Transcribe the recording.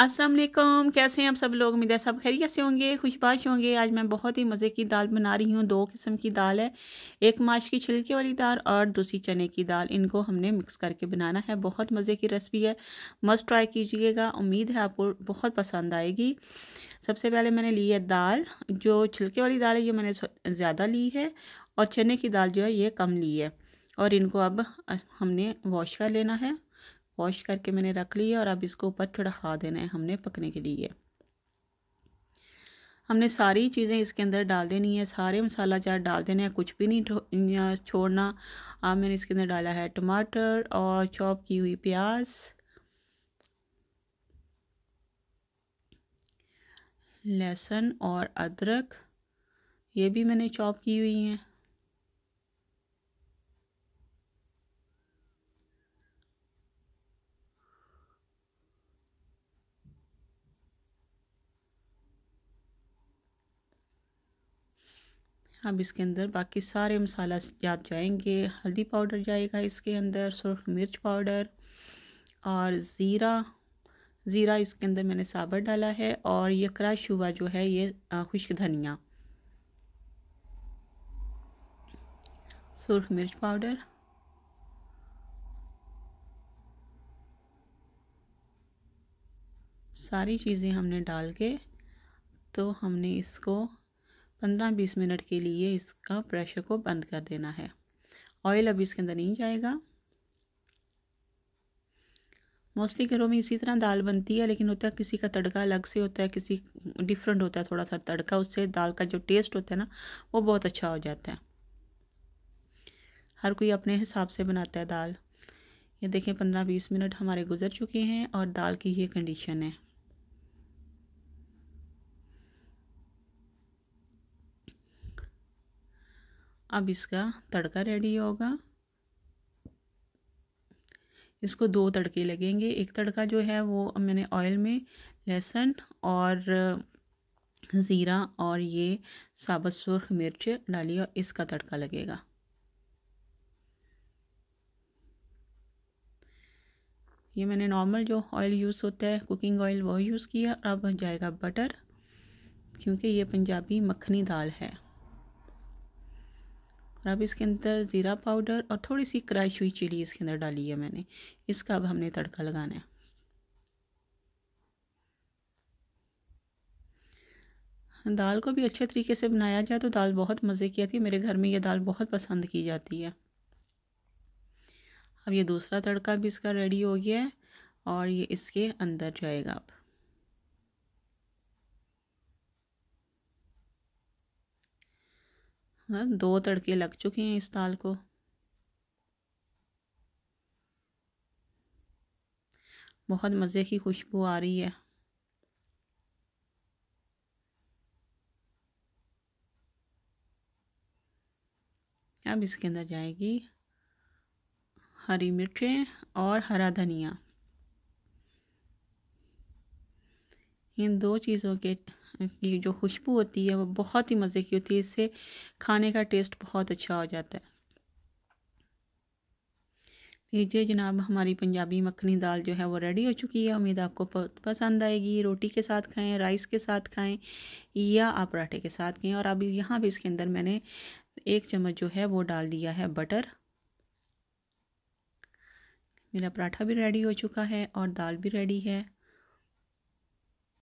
अस्सलाम वालेकुम कैसे हैं आप सब लोग उम्मीद है सब खैरियत से होंगे खुशबाश होंगे आज मैं बहुत ही मज़े की दाल बना रही हूँ दो किस्म की दाल है एक माश की छिलके वाली दाल और दूसरी चने की दाल इनको हमने मिक्स करके बनाना है बहुत मज़े की रेसिपी है मस्त ट्राई कीजिएगा उम्मीद है आपको बहुत पसंद आएगी सबसे पहले मैंने ली है दाल जो छिलके वाली दाल है ये मैंने ज़्यादा ली है और चने की दाल जो है ये कम ली है और इनको अब हमने वॉश कर लेना है वॉश करके मैंने रख ली है और अब इसको ऊपर चढ़ा देना है हमने पकने के लिए हमने सारी चीज़ें इसके अंदर डाल देनी है सारे मसाला चार डाल देने हैं कुछ भी नहीं छोड़ना अब मैंने इसके अंदर डाला है टमाटर और चॉप की हुई प्याज लहसुन और अदरक ये भी मैंने चॉप की हुई हैं अब इसके अंदर बाकी सारे मसाला जात जाएंगे हल्दी पाउडर जाएगा इसके अंदर सुरख मिर्च पाउडर और ज़ीरा ज़ीरा इसके अंदर मैंने साबर डाला है और ये क्रश हुआ जो है ये खुश्क धनिया सुरख मिर्च पाउडर सारी चीज़ें हमने डाल के तो हमने इसको 15-20 मिनट के लिए इसका प्रेशर को बंद कर देना है ऑयल अभी इसके अंदर नहीं जाएगा मोस्टली घरों में इसी तरह दाल बनती है लेकिन होता है किसी का तड़का अलग से होता है किसी डिफरेंट होता है थोड़ा सा तड़का उससे दाल का जो टेस्ट होता है ना वो बहुत अच्छा हो जाता है हर कोई अपने हिसाब से बनाता है दाल ये देखें पंद्रह बीस मिनट हमारे गुजर चुके हैं और दाल की ये कंडीशन है अब इसका तड़का रेडी होगा इसको दो तड़के लगेंगे एक तड़का जो है वो मैंने ऑयल में लहसुन और ज़ीरा और ये साबुत सुरख मिर्च डाली और इसका तड़का लगेगा ये मैंने नॉर्मल जो ऑयल यूज़ होता है कुकिंग ऑयल वो यूज़ किया अब जाएगा बटर क्योंकि ये पंजाबी मक्खनी दाल है और अब इसके अंदर ज़ीरा पाउडर और थोड़ी सी क्रश हुई चिली इसके अंदर डाली है मैंने इसका अब हमने तड़का लगाना है दाल को भी अच्छे तरीके से बनाया जाए तो दाल बहुत मज़े की आती है मेरे घर में ये दाल बहुत पसंद की जाती है अब ये दूसरा तड़का भी इसका रेडी हो गया है और ये इसके अंदर जाएगा अब ना हाँ, दो तड़के लग चुके हैं इस दाल को बहुत मज़े की खुशबू आ रही है अब इसके अंदर जाएगी हरी मिर्चें और हरा धनिया इन दो चीज़ों के की जो खुशबू होती है वो बहुत ही मज़े की होती है इससे खाने का टेस्ट बहुत अच्छा हो जाता है लीजिए जनाब हमारी पंजाबी मखनी दाल जो है वो रेडी हो चुकी है उम्मीद आपको पसंद आएगी रोटी के साथ खाएं राइस के साथ खाएं या आप पराठे के साथ खाएं और अभी यहाँ भी इसके अंदर मैंने एक चम्मच जो है वो डाल दिया है बटर मेरा पराठा भी रेडी हो चुका है और दाल भी रेडी है